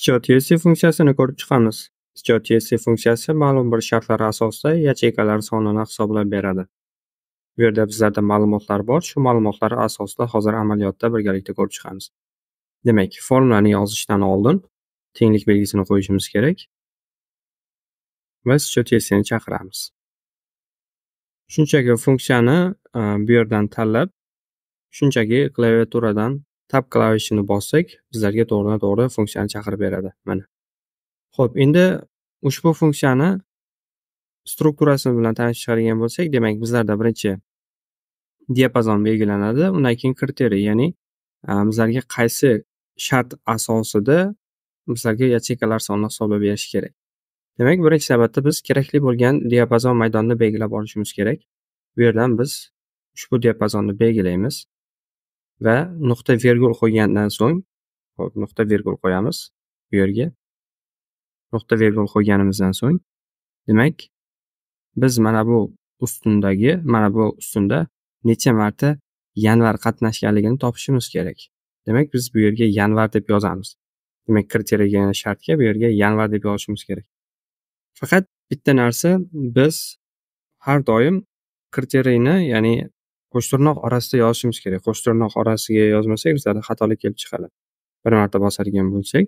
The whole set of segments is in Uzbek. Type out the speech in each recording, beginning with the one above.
Schjotiyesi funksiyasini ko'rib chiqamiz. Schjotiyesi funksiyasi ma'lum bir shartlar asosida yacheykalar sonini hisoblab beradi. Bu yerda bizlarda ma'lumotlar bor, shu ma'lumotlar asosida hozir amaliyotda birgalikda ko'rib chiqamiz. Demak, formulani yozishdan oldin tenglik belgisini qo'yishimiz kerak va schjotiyesini chaqiramiz. Shunchaki funksiyani e, bu yerdan tanlab, shunchaki klaviaturadan Tab klavishini bossak, bizlarga to'g'ridan-to'g'ri funksiyani chaqirib beradi. Mana. Xo'p, endi ushbu funksiyani strukturasi bilan tanishtiradigan bo'lsak, demak, bizlarda birinchi diapazon belgilanadi, undan keyin kriteriy, ya'ni bizlarga qaysi shart asosida bizlarga yacheykalar sonini hisoblab berish kerak. Demak, birinchi navbatda biz kerakli bo'lgan diapazon maydonini belgilab olishimiz kerak. Bu yerdan biz ushbu diapazonni belgilaymiz. va nuqta vergul qo'ygandan so'ng hop nuqta vergul qo'yamiz bu yerga nuqta vergul qo'yganimizdan so'ng demak biz mana bu ustundagi mana bu ustunda necha marta yanvar qatnashganligini topishimiz kerak demak biz bu yerga yanvar deb yozamiz demak kriteriyaga yana shartga bu yerga yanvar deb yozishimiz kerak faqat bitta narsa biz har doim kriteriyni ya'ni qo'shtirnoq orasida yozishimiz kerak qo'shtirnoq orasiga yozmasak bizlarda xatolik kelib chiqadi bir marta bosadigan bo'lsak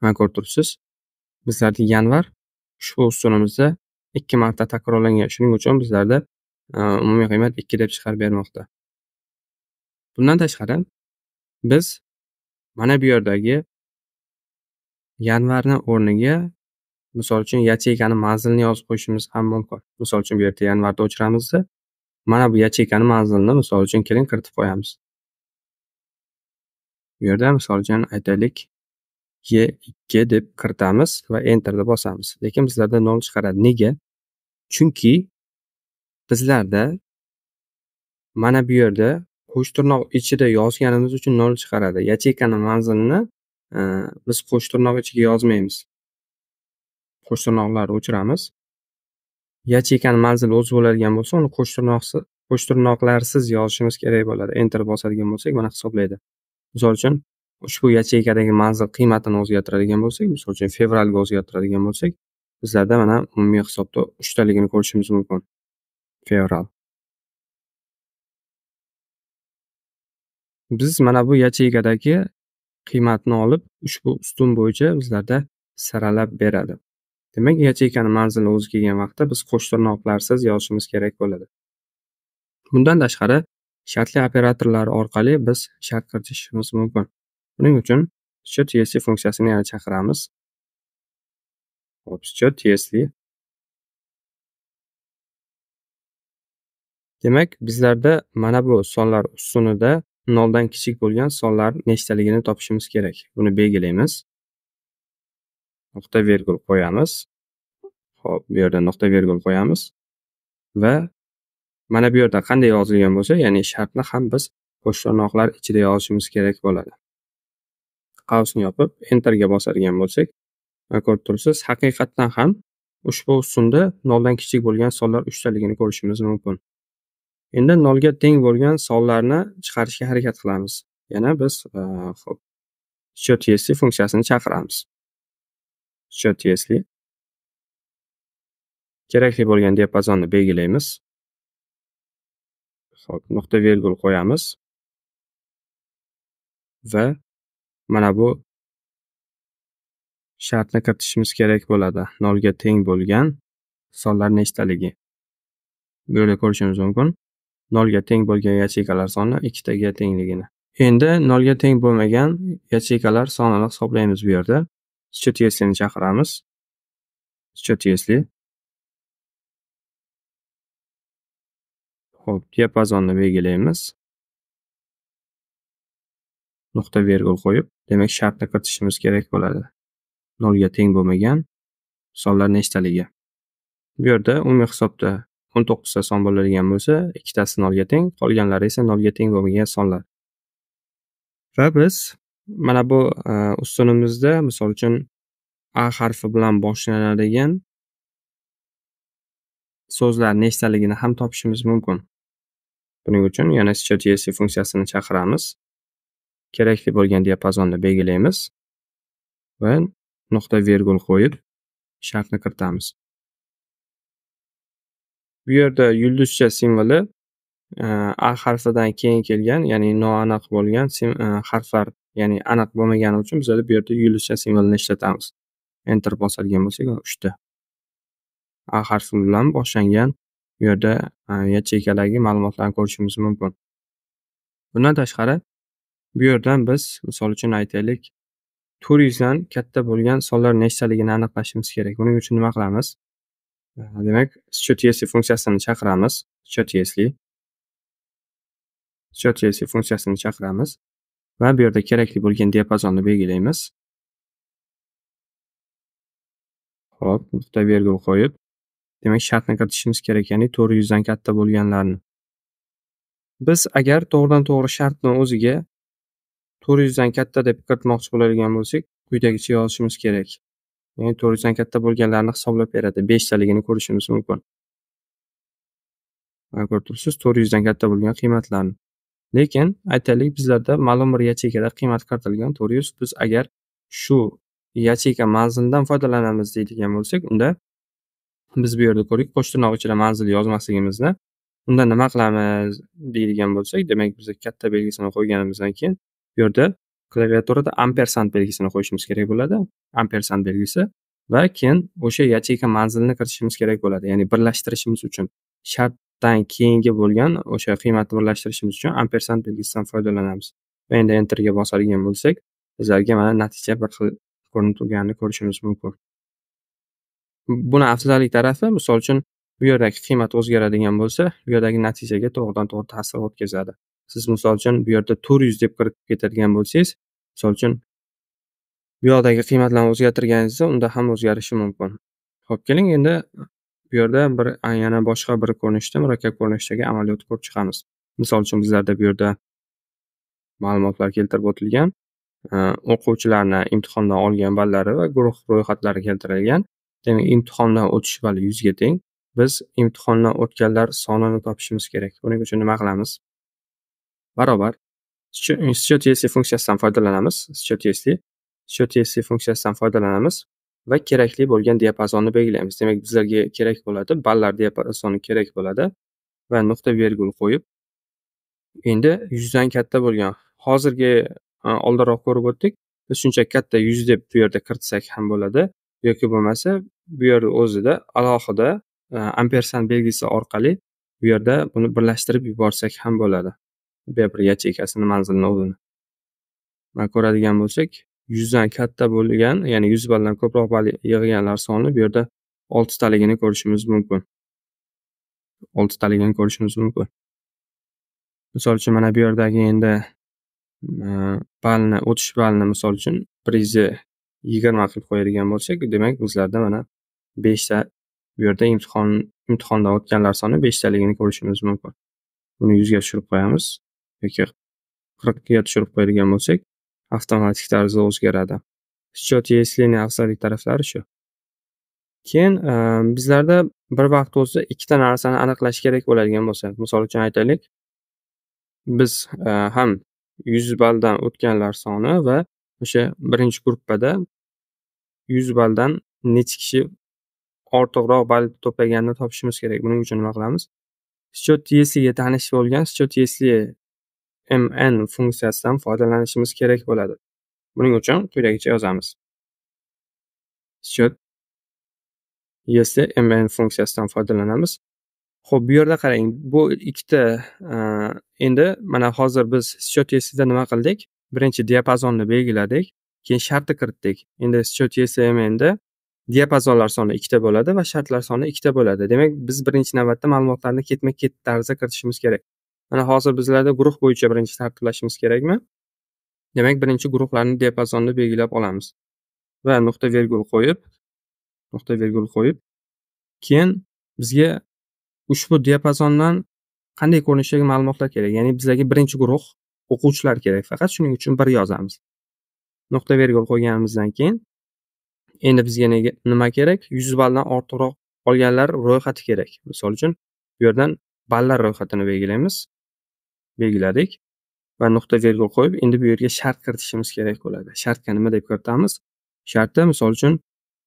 mana ko'rib turibsiz bizlarda yanvar ushbu ustunimizda ikki marta takrorlangan shuning uchun bizlarda e, umumiy qiymat ikki deb chiqarib bermoqda bundan tashqari biz mana bu yerdagi yanvarni o'rniga misol uchun yategani manzilni yozib qo'yishimiz ham mumkin misol uchun bu yerda yanvarda o'chiramizda Mana bu yacheykani manzilini misol uchun keling kiritib qo'yamiz. Bu yerda misol uchun aytaylik y2 deb kiritamiz va enterni bosamiz. Lekin bizlarda nol chiqaradi. Nega? Chunki bizlarda mana bu yerda qo'shtirnoq ichida yozganimiz uchun nol chiqaradi. Yacheykani manzilini e, biz qo'shtirnoq ichiga yozmaymiz. Qo'shtirnoqlarni o'chiramiz. yacheykani manzili o'zi bo'ladigan bo'lsa uni qo'shtirnoqsiz qo'shtirnoqlarsiz yozishimiz kerak bo'ladi enter bosadigan bo'lsak mana hisoblaydi misol uchun ushbu yacheykadagi manzil qiymatini o'zgartiradigan bo'lsak misol uchun fevralga o'zgartiradigan bo'lsak bizlarda mana umumiy hisobda uchtaligini ko'rishimiz mumkin fevral biz mana bu yacheykadagi qiymatni olib ushbu ustun bo'yicha bizlarda saralab beradi Demak, yacheykani e manzili o'zi kelgan vaqtda biz qo'shtirnoqlarsiz yozishimiz kerak bo'ladi. Bundan tashqari, shartli operatorlar orqali biz shart kiritishimiz mumkin. Buning uchun счет если funksiyasini yana chaqiramiz. Hop, счет если. Demak, bizlarda mana bu sonlar ustunida 0 dan kichik bo'lgan sonlar nechtaligini topishimiz kerak. Buni belgilaymiz. nuqta vergul qo'yamiz ho'p bu yerda nuqta vergul qo'yamiz va mana bu yerda qanday yozilgan bo'lsa ya'ni shartni ham biz bo'sh tirnoqlar ichida yozishimiz kerak bo'ladi qavsni yopib enterga bosadigan bo'lsak ko'rib turibsiz haqiqatdan ham ushbu sunda noldan kichik bo'lgan sonlar uchtaligini ko'rishimiz mumkin endi nolga teng bo'lgan sonlarni chiqarishga harakat qilamiz yana biz hop счет funksiyasini chaqiramiz Счёт если. Kerakli bo'lgan diapazonni belgilaymiz. Xo'p, nuqta vergul qo'yamiz. Va mana bu shartni kiritishimiz kerak bo'ladi. 0 ga teng bo'lgan sonlar nechtaligi. Bu yerda ko'rishimiz mumkin. 0 ga teng bo'lgan yacheykalar soni 2 ga tengligini. Endi 0 ga teng bo'lmagan yacheykalar sonini hisoblaymiz bu yerda. счет eslini chaqiramiz счет esli ho'p diapazonni belgilaymiz nuqta vergul qo'yib demak shartni kiritishimiz kerak bo'ladi nolga teng bo'lmagan sonlar nechtaligi bu yerda umumiy hisobda o'n to'qqizta son bo'ladigan bo'lsa ikkitasi nolga teng qolganlari esa nolga teng bo'lmagan sonlar va biz mana bu e, usulimizda misol uchun a harfi bilan boshlanadigan so'zlar nechtaligini ham topishimiz mumkin buning uchun yana chat funksiyasini chaqiramiz kerakli bo'lgan diapazonni belgilaymiz va nuqta vergul qo'yib shartni kiritamiz bu yerda yulduzcha simvoli e, a harfidan keyin kelgan ya'ni noaniq bo'lgan e, harflar ya'ni aniq bo'lmagani uchun bizlar bu yerda yulduzcha simvolini ishlatamiz Enter bosadigan bo'lsak uchta. A harfi bilan boshlangan bu yerda yacheykadagi ma'lumotlarni ko'rishimiz mumkin. Bundan tashqari bu yerdan biz misol uchun aytaylik to'rt katta bo'lgan sonlar nechtaligini aniqlashimiz kerak. Buning uchun nima qilamiz? Demak, счет если funksiyasini chaqiramiz. Счет если. Счет если funksiyasini chaqiramiz va bu yerda kerakli bo'lgan diapazonni belgilaymiz. hop nuqta belgi qo'yib, demak shartni kiritishimiz kerak, ya'ni to'rt yuzdan katta bo'lganlarni. Biz agar to'g'ridan to'g'ri shartni o'ziga to'rt yuzdan katta deb kiritmoqchi bo'ladigan bo'lsak, quyidagicha yozishimiz kerak. Ya'ni to'rt yuzdan katta bo'lganlarni hisoblab beradi, beshtaligini ko'rishimiz mumkin. Ko'rib turibsiz, to'rt yuzdan katta bo'lgan qiymatlarni. Lekin aytaylik bizlarda ma'lum bir yacheykada qiymat kiritilgan to'rt yuz. Biz agar shu yacheyka manzildan foydalanamiz deydigan bo'lsak unda biz bu yerda ko'rdik qo'sh ichida manzil yozmasligimizni unda nima qilamiz deydigan bo'lsak demak biz katta belgisini qo'yganimizdan keyin bu yerda klaviaturada ampersand belgisini qo'yishimiz kerak bo'ladi ampersand belgisi va keyin o'sha yacheyka manzilini kiritishimiz kerak bo'ladi ya'ni birlashtirishimiz uchun shartdan keyingi bo'lgan o'sha qiymatni birlashtirishimiz uchun ampersand belgisidan foydalanamiz va endi enterga bosadigan bo'lsak bizlarga mana natija bir xil ko'rinib turganini ko'rishimiz mumkin buni afzalli tarafi misol uchun bu yerdagi qiymat o'zgaradigan bo'lsa bu yerdagi natijaga to'g'ridan to'g'ri ta'sir o'tkazadi siz misol uchun bu yerda to'rt yuz deb kiritib ketadigan bo'lsangiz misol uchun bu yoqdagi qiymatlarni o'zgartirganingizda unda ham o'zgarishi mumkin ho'p keling endi bu yerda bir yana boshqa bir ko'rinishda murakkab ko'rinishdagi amaliyotni ko'rib chiqamiz misol uchun bizlarda bu yerda ma'lumotlar keltirib o'tilgan Э, o'quvchilarni imtihondan olgan ballari va guruh ro'yxatlari keltirilgan demak imtihondan o'tish balli yuzga teng biz imtihondan o'tganlar sonini topishimiz kerak buning uchun nima qilamiz barobar счет e funksiyasidan foydalanamiz счет счет e. e funksiyasidan foydalanamiz va kerakli bo'lgan diapazonni belgilaymiz demak bizlarga kerak bo'ladi ballar diapazoni kerak bo'ladi va nuqta vergul qo'yib endi yuzdan katta bo'lgan hozirgi oldinroq ko'rib o'tdik biz shunchaki katta yuz deb bu yerda kiritsak ham bo'ladi yoki bo'lmasa bu yerni o'zida alohida e, ampersan belgisi orqali bu yerda buni birlashtirib yuborsak ham bo'ladi b bir yacheykasini manzilini o'zini ko'radigan bo'lsak yuzdan katta bo'lgan ya'ni yuz balldan ko'proq ball yig'ganlar soni bu yerda oltitaligini ko'rishimiz mumkin oltitaligini ko'rishimiz mumkin misol uchun mana bu yerdagi endi balni э, o'tish balini misol uchun bir yuz yigirma qilib qo'yadigan bo'lsak demak bizlarda mana beshta bu yerda imtihon imtihondan o'tganlar soni beshtaligini ko'rishimiz mumkin buni yuzga tushirib qo'yamiz yoki qirqga tushirib qo'yadigan bo'lsak avtomatik tarzda o'zgaradi счет исчисления afzallik taraflari shu keyin e, bizlarda bir vaqt o'zida ikkita narsani aniqlash kerak bo'ladigan bo'lsa misol uchun aytaylik biz e, ham yuz balldan o'tganlar soni va o'sha birinchi gruppada yuz balldan nechi kishi ortiqroq ball to'plaganini topishimiz kerak buning uchun nima qilamiz счет yesliga tanish bo'lgan счет yesli mn funksiyasidan foydalanishimiz kerak bo'ladi buning uchun quyidagicha yozamiz счет yesli mn funksiyasidan foydalanamiz Ho'p, bu yerda qarang, bu ikkita, endi mana hozir biz счёт nima qildik? Birinchi diapazonni belgiladik, keyin shartni kiritdik. Endi счёт YSMNda diapazonlar soni ikkita bo'ladi va shartlar soni ikkita bo'ladi. Demak, biz birinchi navbatda ma'lumotlarni ketma-ket tarzda kiritishimiz kerak. Mana hozir bizlarda guruh bo'yicha birinchi tartiblashimiz kerakmi? Demak, birinchi guruhlarni diapazonini belgilab olamiz va nuqta vergul qo'yib, nuqta vergul qo'yib, keyin bizga ushbu diapazondan qanday ko'rinishdagi ma'lumotlar kerak ya'ni bizlarga birinchi guruh o'quvchilar kerak faqat shuning uchun bir yozamiz nuqta vergul qo'yganimizdan keyin endi bizga nima kerak yuz balldan ortiqroq olganlar ro'yxati kerak misol uchun bu yerdan ballar ro'yxatini belgilaymiz belgiladik va nuqta vergul qo'yib endi bu yerga shart kiritishimiz kerak bo'ladi shartga nima deb kiritamiz shartda misol uchun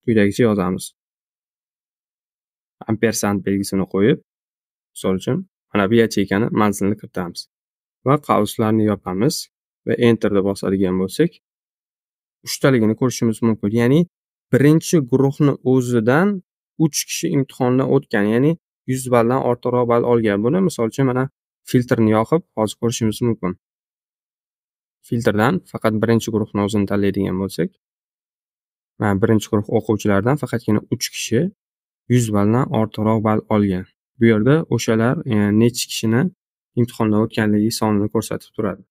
quyidagicha yozamiz ampersand belgisini qo'yib Misol uchun, mana bu yacheykani manzilni kiritamiz va qavslarni yopamiz va enterni bosadigan bo'lsak, uchtaligini ko'rishimiz mumkin. Ya'ni birinchi guruhni o'zidan 3 kishi imtihondan o'tgan, ya'ni 100 balldan ortiqroq ball olgan. Buni misol uchun mana filtrni yoqib hozir ko'rishimiz mumkin. Filtrdan faqat birinchi guruhni o'zini tanlaydigan bo'lsak, mana birinchi guruh o'quvchilaridan faqatgina 3 kishi 100 balldan ortiqroq ball olgan. Bu yerda o'shalar nechi kishini imtihondan o'tganligi sonini ko'rsatib turadi.